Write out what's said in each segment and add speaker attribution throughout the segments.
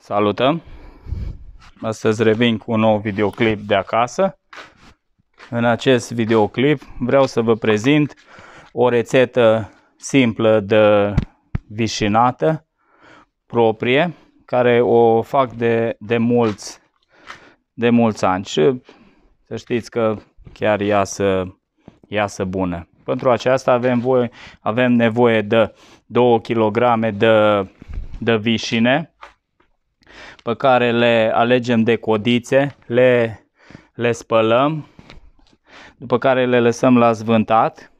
Speaker 1: Salutăm! Astăzi revin cu un nou videoclip de acasă. În acest videoclip vreau să vă prezint o rețetă simplă de vișinată proprie, care o fac de, de, mulți, de mulți ani și să știți că chiar iasă, iasă bună. Pentru aceasta avem, voie, avem nevoie de 2 kg de, de vișine, pe care le alegem de codițe, le, le spălăm, după care le lăsăm la zvântat.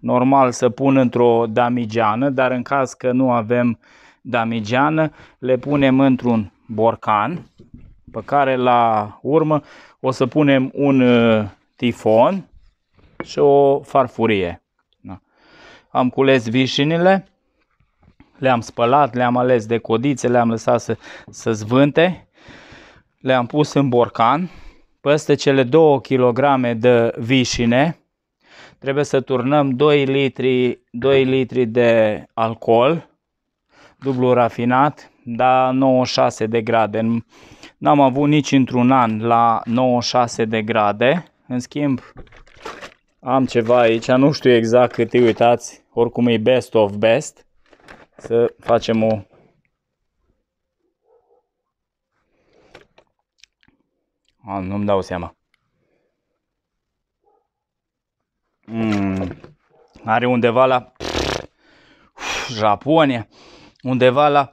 Speaker 1: Normal să pun într-o damigeană, dar în caz că nu avem damigeană, le punem într-un borcan, pe care la urmă o să punem un uh, tifon și o farfurie. Da. Am cules vișinile le-am spălat, le-am ales de codițe, le-am lăsat să, să zvânte, le-am pus în borcan. Peste cele 2 kg de vișine trebuie să turnăm 2 litri, 2 litri de alcool, dublu rafinat, dar 96 de grade. N-am avut nici într-un an la 96 de grade. În schimb, am ceva aici, nu știu exact cât e, uitați, oricum e best of best să facem o A, nu-mi dau seama. Mm. Are undeva la Japonia, undeva la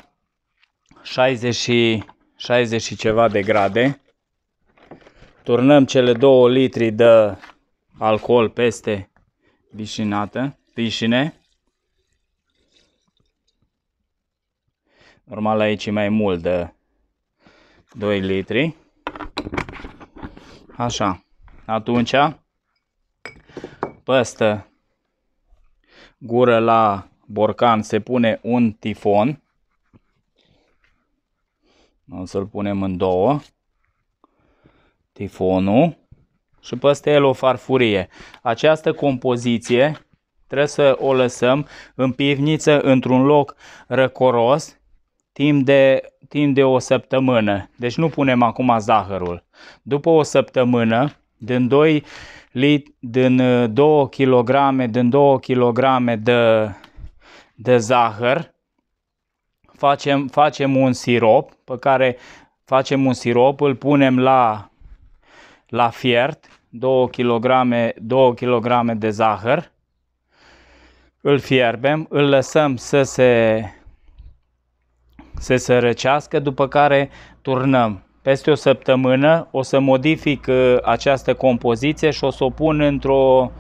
Speaker 1: 60 și, 60 și ceva de grade. Turnăm cele 2 litri de alcool peste vișinată, vișine. Normal aici e mai mult de 2 litri. Așa. Atunci, peste gură la borcan se pune un tifon. O să-l punem în două. Tifonul. Și peste el o farfurie. Această compoziție trebuie să o lăsăm în pivniță, într-un loc răcoros, timp de, timp de o săptămână. Deci nu punem acum zahărul. După o săptămână, din 2 lit, din 2 uh, kg, din 2 kg de, de zahăr, facem, facem un sirop pe care facem un sirop, îl punem la, la fiert, 2 kg, 2 kg de zahăr, îl fierbem, îl lăsăm să se se sărăcească, după care turnăm. Peste o săptămână o să modific uh, această compoziție și o să o pun într-o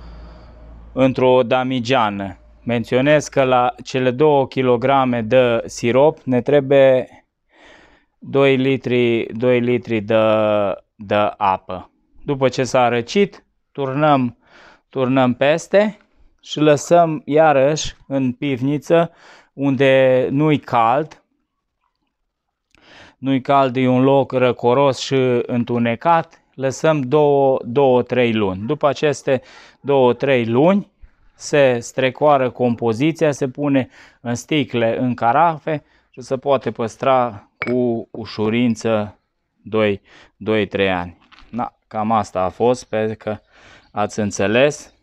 Speaker 1: într-o damigeană. Menționez că la cele 2 kg de sirop ne trebuie 2 litri, 2 litri de, de apă. După ce s-a răcit, turnăm, turnăm peste și lăsăm iarăși în pivniță unde nu-i cald, nu-i cald, e un loc răcoros și întunecat, lăsăm 2-3 luni. După aceste 2-3 luni se strecoară compoziția, se pune în sticle, în carafe și se poate păstra cu ușurință 2-3 ani. Na, cam asta a fost, sper că ați înțeles.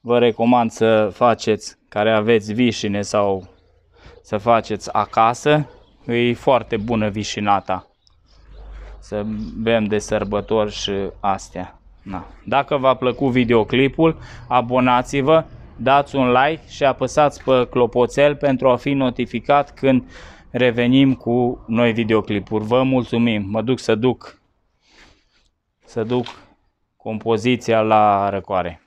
Speaker 1: Vă recomand să faceți, care aveți vișine sau să faceți acasă, E foarte bună vișinata. Să bem de sărbători și astea. Na. Dacă v-a plăcut videoclipul, abonați-vă, dați un like și apăsați pe clopoțel pentru a fi notificat când revenim cu noi videoclipuri. Vă mulțumim. Mă duc să duc să duc compoziția la răcoare.